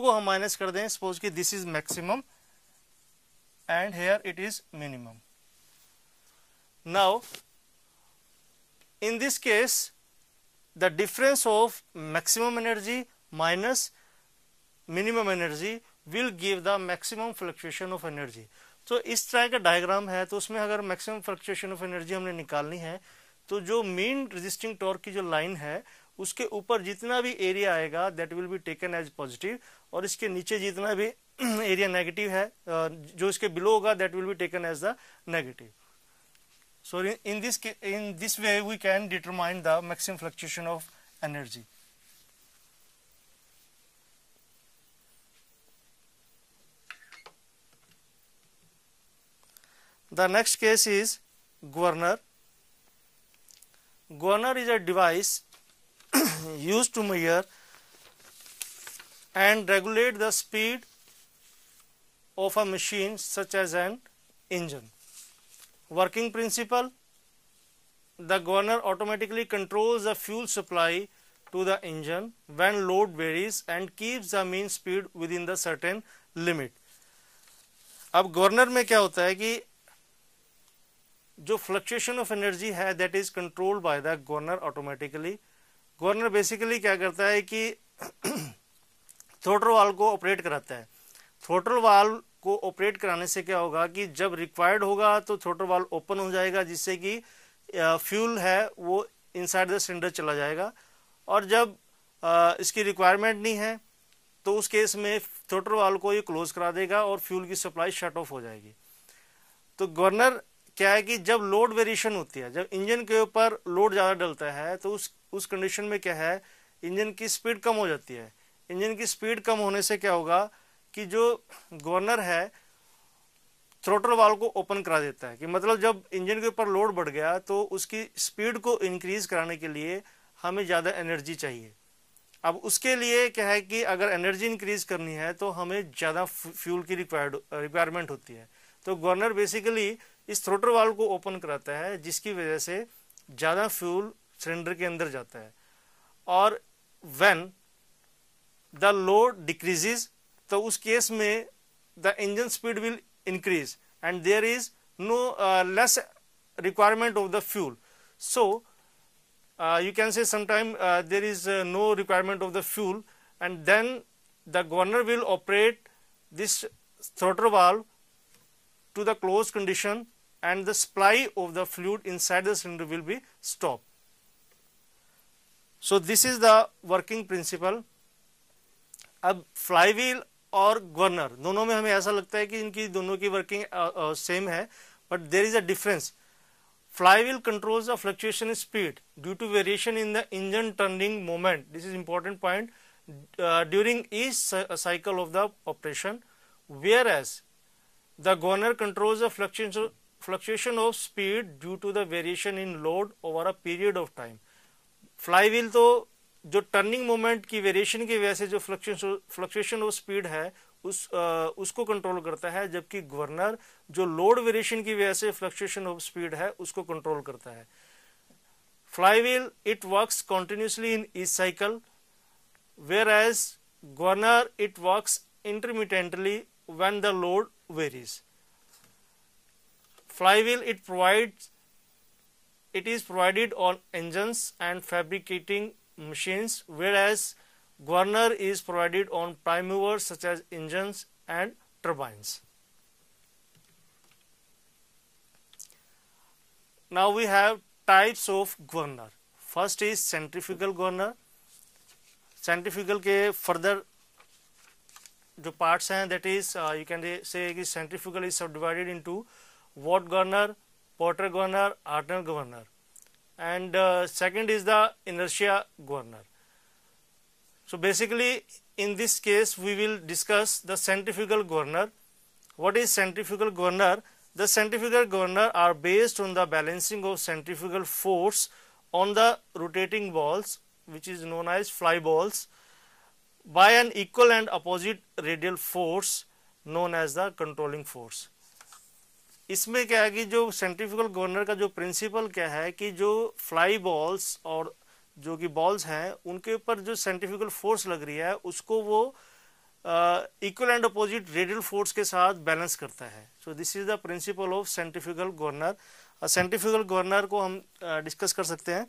को हम माइनस कर दें सपोज कि this is maximum and here it is minimum now in this case the difference of maximum energy minus minimum energy will give the maximum fluctuation of energy तो इस तरह का diagram है तो उसमें अगर मैक्सिमम फ्लक्चुएशन ऑफ एनर्जी हमने निकालनी है तो जो मेन रेजिस्टिंग टॉर्क की जो लाइन है उसके ऊपर जितना भी एरिया आएगा that will be taken as positive और इसके नीचे जितना भी एरिया नेगेटिव है जो इसके बिलो होगा that will be taken as the negative so in this in this way we can determine the maximum fluctuation of energy the next case is governor governor is a device use to measure and regulate the speed of a machine such as an engine. Working principle The governor automatically controls the fuel supply to the engine when load varies and keeps the mean speed within the certain limit. ab governor mein kya hota hai ki jo fluctuation of energy hai that is controlled by the governor automatically governor basically kya karta hai ki throttle valve को operate कराता है throttle valve को operate कराने से क्या होगा कि जब रिक्वायर्ड होगा तो थ्रोटल वाल ओपन हो जाएगा जिससे कि फ्यूल है वो इनसाइड द सिलेंडर चला जाएगा और जब इसकी रिक्वायरमेंट नहीं है तो उस केस में थ्रोटल वाल को ये क्लोज करा देगा और फ्यूल की सप्लाई शट ऑफ हो जाएगी तो गवर्नर क्या है कि जब लोड वेरिएशन होती है जब इंजन के ऊपर लोड ज़्यादा डलता है तो उस उस कंडीशन में क्या है इंजन की स्पीड कम हो जाती है इंजन की स्पीड कम होने से क्या होगा कि जो गवर्नर है थ्रोटल वाल को ओपन करा देता है कि मतलब जब इंजन के ऊपर लोड बढ़ गया तो उसकी स्पीड को इंक्रीज कराने के लिए हमें ज़्यादा एनर्जी चाहिए अब उसके लिए क्या है कि अगर एनर्जी इंक्रीज करनी है तो हमें ज़्यादा फ्यूल की रिक्वायर्ड रिक्वायरमेंट होती है तो गवर्नर बेसिकली इस थ्रोटर वाल को ओपन कराता है जिसकी वजह से ज़्यादा फ्यूल सिलेंडर के अंदर जाता है और वैन the load decreases तो उस केस में the engine speed will increase, and there is no uh, less requirement of the fuel. So uh, you can say sometime uh, there is uh, no requirement of the fuel and then the governor will operate this throttle valve to the closed condition and the supply of the fluid inside the cylinder will be stopped. So, this is the working principle अब flywheel और governor दोनों में हमें ऐसा लगता है कि इनकी दोनों की वर्किंग सेम है but there is a difference flywheel controls a fluctuation in speed due to variation in the engine turning moment this is important point during each cycle of the operation whereas the governor controls a fluctuation fluctuation of speed due to the variation in load over a period of time flywheel तो जो turning moment की variation की वजह से जो fluctuation of speed है उस uh, उसको कंट्रोल करता है जबकि गवर्नर जो लोड वेरिएशन की वजह से फ्लक्चुएशन ऑफ स्पीड है उसको कंट्रोल करता है fly flywheel it works continuously in each cycle whereas governor it works intermittently when the load varies flywheel it provide it is provided on engines and fabricating machines, whereas governor is provided on prime movers such as engines and turbines. Now we have types of governor. First is centrifugal governor. Centrifugal further the parts हैं that is uh, you can say centrifugal is subdivided into what governor, Potter governor, Arnold governor and uh, second is the inertia governor. So basically in this case we will discuss the centrifugal governor. What is centrifugal governor? The centrifugal governor are based on the balancing of centrifugal force on the rotating balls which is known as fly balls by an equal and opposite radial force known as the controlling force. इसमें क्या है कि जो centrifugal governor का जो principal क्या है कि जो फ्लाई बॉल्स और जो कि बॉल्स हैं उनके ऊपर जो सेंट्रिफिकल फोर्स लग रही है उसको वो equal and opposite radial force के साथ बैलेंस करता है so this is the principle of centrifugal governor centrifugal governor को हम डिस्कस uh, कर सकते हैं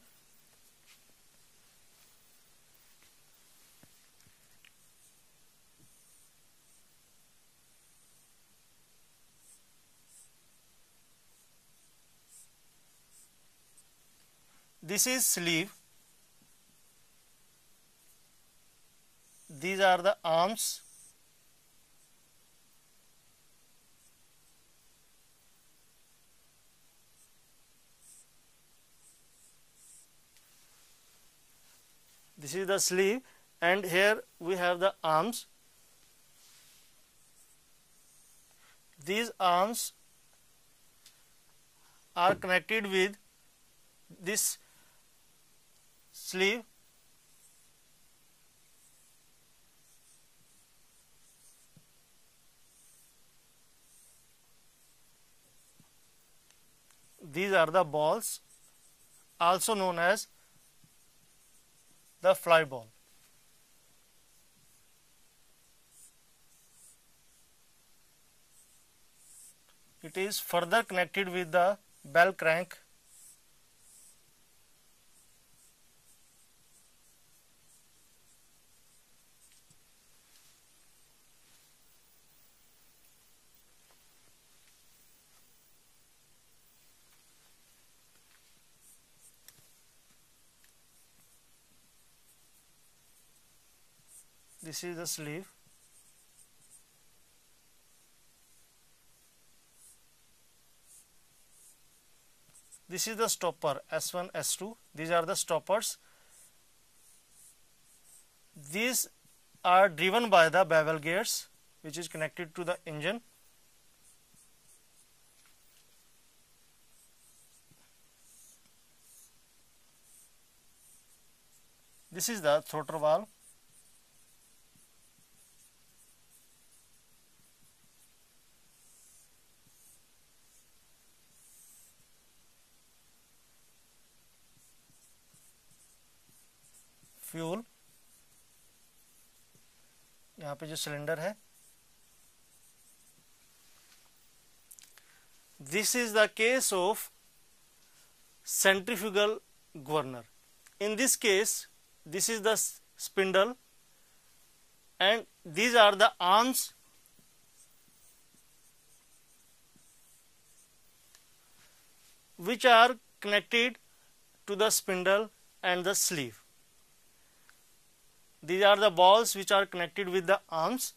This is sleeve. These are the arms. This is the sleeve and here we have the arms. These arms are connected with this sleeve these are the balls also known as the fly ball. It is further connected with the bell crank this is the sleeve this is the stopper S1 S2 these are the stoppers these are driven by the bevel gears which is connected to the engine this is the throttle valve fuel यहाँ पे जो cylinder है this is the case of centrifugal governor in this case this is the spindle and these are the arms which are connected to the spindle and the sleeve These are the balls which are connected with the arms.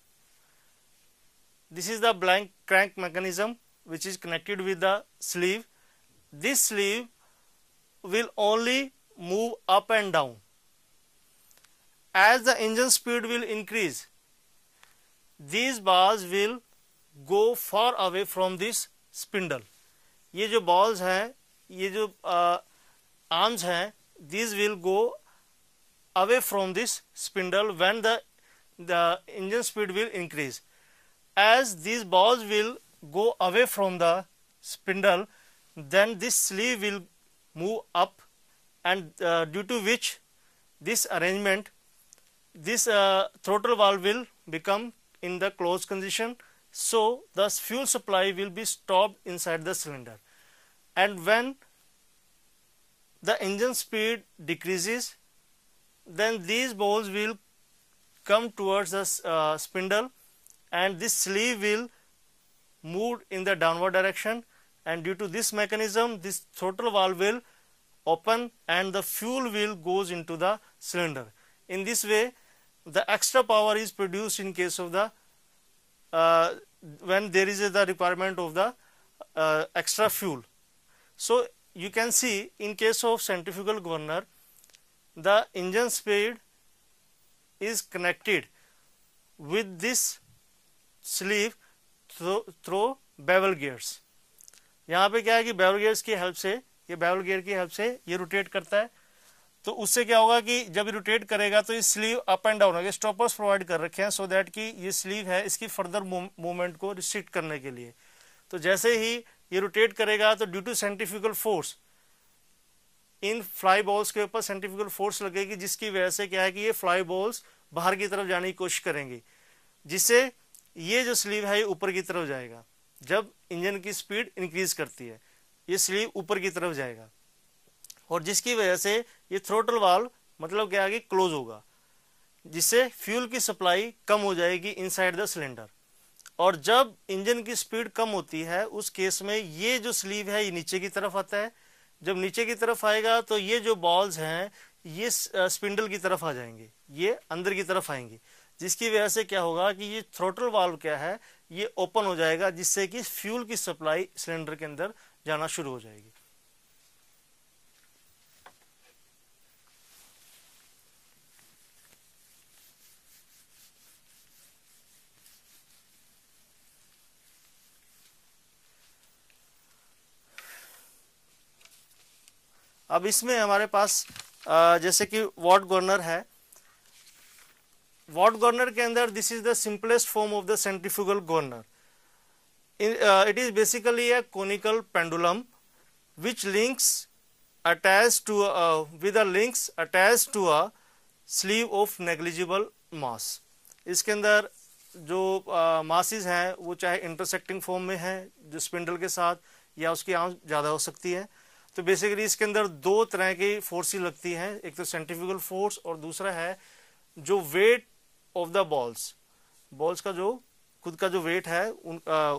This is the blank crank mechanism which is connected with the sleeve. This sleeve will only move up and down. As the engine speed will increase, these balls will go far away from this spindle. ये जो balls हैं ये जो uh, arms हैं these will go away from this spindle when the, the engine speed will increase. As these balls will go away from the spindle, then this sleeve will move up and uh, due to which this arrangement, this uh, throttle valve will become in the closed condition. So, the fuel supply will be stopped inside the cylinder and when the engine speed decreases then these balls will come towards the uh, spindle and this sleeve will move in the downward direction and due to this mechanism this throttle valve will open and the fuel will goes into the cylinder. In this way the extra power is produced in case of the uh, when there is a, the requirement of the uh, extra fuel. So, you can see in case of centrifugal governor the engine speed is connected with this sleeve through bevel gears. यहाँ पे क्या है कि bevel gears की help से ये bevel gear की help से ये रोटेट करता है तो उससे क्या होगा कि जब रोटेट करेगा तो ये स्लीव अप एंड डाउन होगा स्टॉपर्स प्रोवाइड कर रखे हैं सो दैट कि ये स्लीव है इसकी फर्दर मूवमेंट को रिस्ट्रिक्ट करने के लिए तो जैसे ही ये रोटेट करेगा तो due to centrifugal force in fly balls के ऊपर सेंट्रिफिकल फोर्स लगेगी जिसकी वजह से क्या है कि ये फ्लाई बॉल्स बाहर की तरफ जाने की कोशिश करेंगी जिससे ये जो स्लीव है ये ऊपर की तरफ जाएगा जब इंजन की स्पीड इंक्रीज करती है ये स्लीव ऊपर की तरफ जाएगा और जिसकी वजह से ये थ्रोटल वाल मतलब क्या है कि क्लोज होगा जिससे फ्यूल की सप्लाई कम हो जाएगी इनसाइड द सिलेंडर और जब इंजन की स्पीड कम होती है उस केस में ये जो स्लीव है ये नीचे की तरफ आता है जब नीचे की तरफ आएगा तो ये जो बॉल्स हैं ये स्पिंडल की तरफ आ जाएंगे ये अंदर की तरफ आएंगे जिसकी वजह से क्या होगा कि ये थ्रोटल वाल्व क्या है ये ओपन हो जाएगा जिससे कि फ्यूल की सप्लाई सिलेंडर के अंदर जाना शुरू हो जाएगी अब इसमें हमारे पास जैसे कि वॉट गवर्नर है वॉट गवर्नर के अंदर this is the simplest form of the centrifugal governor it is basically a conical pendulum which links attach to with links attach to a sleeve of negligible mass इसके अंदर जो masses हैं वो चाहे intersecting form में हैं जो spindle के साथ या उसकी आम ज़्यादा हो सकती है तो बेसिकली इसके अंदर दो तरह की फोर्सेस लगती हैं एक तो सेंट्रीफ्यूगल फोर्स और दूसरा है जो weight of the balls balls का जो खुद का जो वेट है उन आ,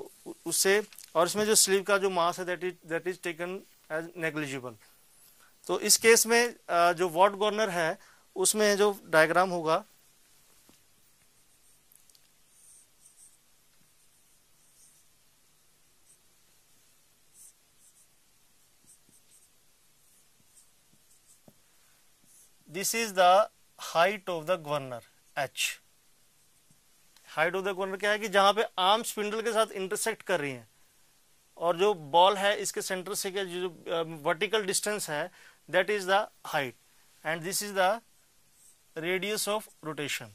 उससे और इसमें जो स्लीव का जो मास है that is that is taken as negligible तो इस केस में आ, जो वॉट गॉर्नर है उसमें जो डायग्राम होगा this is the height of the governor H height of the governor क्या है कि जहां पे आर्म स्पिंडल के साथ इंटरसेक्ट कर रही है और जो बॉल है इसके सेंटर से के जो वर्टिकल डिस्टेंस um, है that is the height and this is the radius of rotation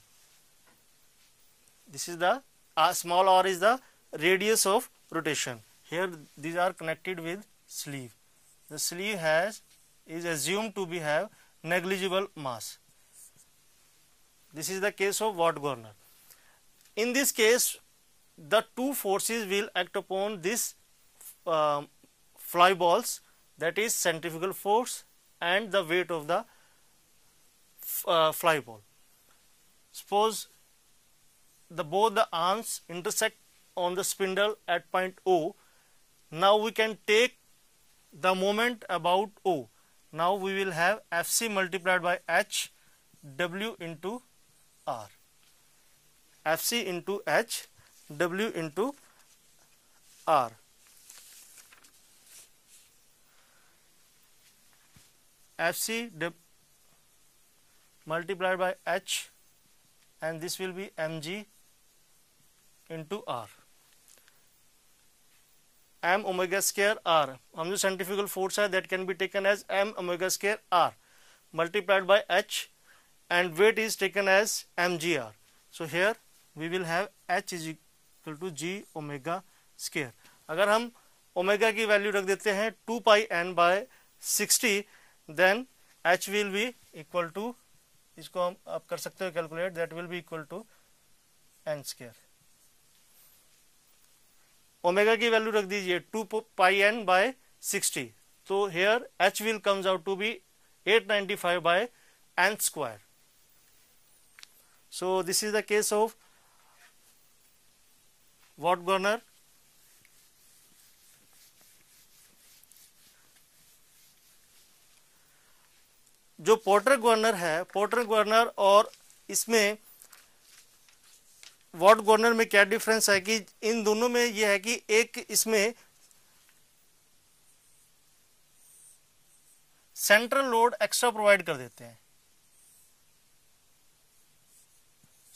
this is the small R is the radius of rotation here these are connected with sleeve the sleeve has is assume to be have negligible mass. This is the case of Watt Gorner. In this case, the two forces will act upon this uh, fly balls that is centrifugal force and the weight of the uh, fly ball. Suppose the both the arms intersect on the spindle at point O. Now we can take the moment about O. Now we will have FC multiplied by H W into R. FC into H W into R. FC multiplied by H and this will be mg into R. M omega square R हम जो centrifugal force है that can be taken as M omega square R multiplied by H and weight is taken as M G R so here we will have H is equal to G omega square अगर हम omega की value रख देते हैं two pi N by sixty then H will be equal to इसको हम आप कर सकते हो calculate that will be equal to N square omega की वैल्यू रख दीजिए two pi N by sixty तो here H will comes out to be eight ninety five by N square so this is the case of Watt governor जो Porter governor है Porter governor और इसमें what governor में क्या difference है कि इन दोनों में यह है कि एक इसमें सेंट्रल लोड एक्स्ट्रा प्रोवाइड कर देते हैं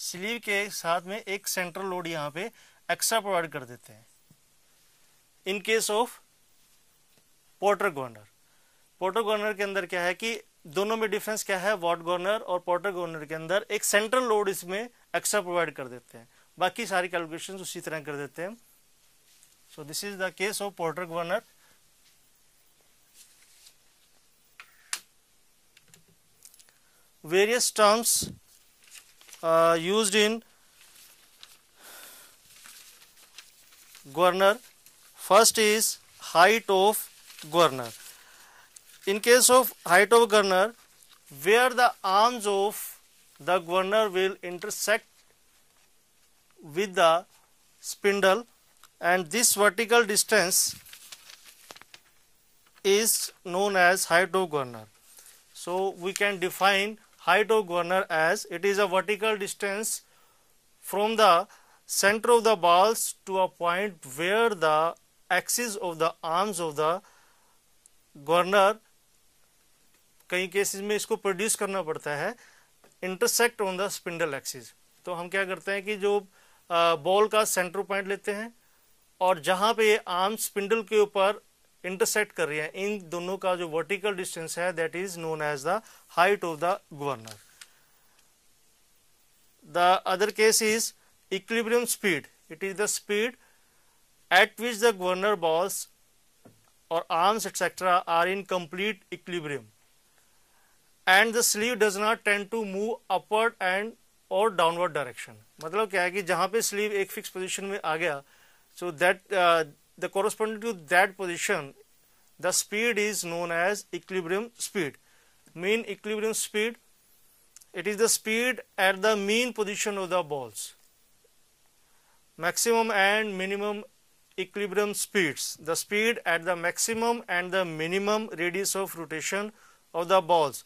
स्लीव के साथ में एक सेंट्रल लोड यहां पे एक्स्ट्रा प्रोवाइड कर देते हैं in case of Porter governor Porter governor के अंदर क्या है कि दोनों में डिफरेंस क्या है वॉट गवर्नर और पोर्टर गवर्नर के अंदर एक सेंट्रल लोड इसमें एक्स्ट्रा प्रोवाइड कर देते हैं बाकी सारी कैलकुलेशन उसी तरह कर देते हैं so this is the case of Porter governor various terms use in governor first is height of governor in case of height of governor where the arms of the governor will intersect with the spindle and this vertical distance is known as height of governor. So, we can define height of governor as it is a vertical distance from the center of the balls to a point where the axis of the arms of the governor कई cases में इसको produce करना पड़ता है intersect on the spindle axis तो हम क्या करते हैं कि जो बॉल का सेंटर पॉइंट लेते हैं और जहां पे ये आर्म स्पिंडल के ऊपर इंटरसेक्ट कर रही है इन दोनों का जो वर्टिकल डिस्टेंस है that is known as the height of the governor the other case is equilibrium speed it is the speed at which the governor balls और arms etcetera are in complete equilibrium And the sleeve does not tend to move upward and or downward direction. मतलब क्या है कि जहाँ पे sleeve एक fix position में आ गया so that the corresponding to that position the speed is known as equilibrium speed mean equilibrium speed it is the speed at the mean position of the balls maximum and minimum equilibrium speeds the speed at the maximum and the minimum radius of rotation of the balls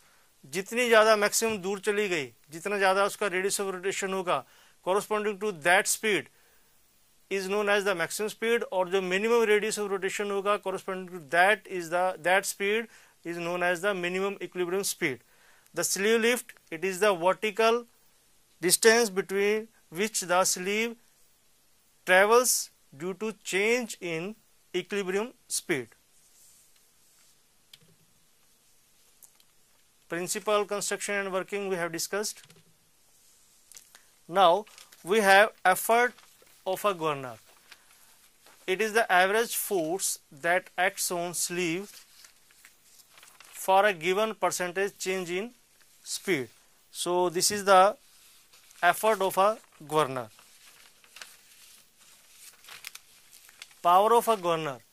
जितनी ज़्यादा maximum दूर चली गई जितना ज़्यादा उसका radius of rotation होगा corresponding to that speed is known as the maximum speed और जो मिनिमम रेडियस ऑफ रोटेशन होगा corresponding to that is the that speed is known as the minimum equilibrium speed the sleeve lift it is the vertical distance between which the sleeve travels due to change in equilibrium speed principle construction and working we have discussed. Now, we have effort of a governor. It is the average force that acts on sleeve for a given percentage change in speed. So, this is the effort of a governor. Power of a governor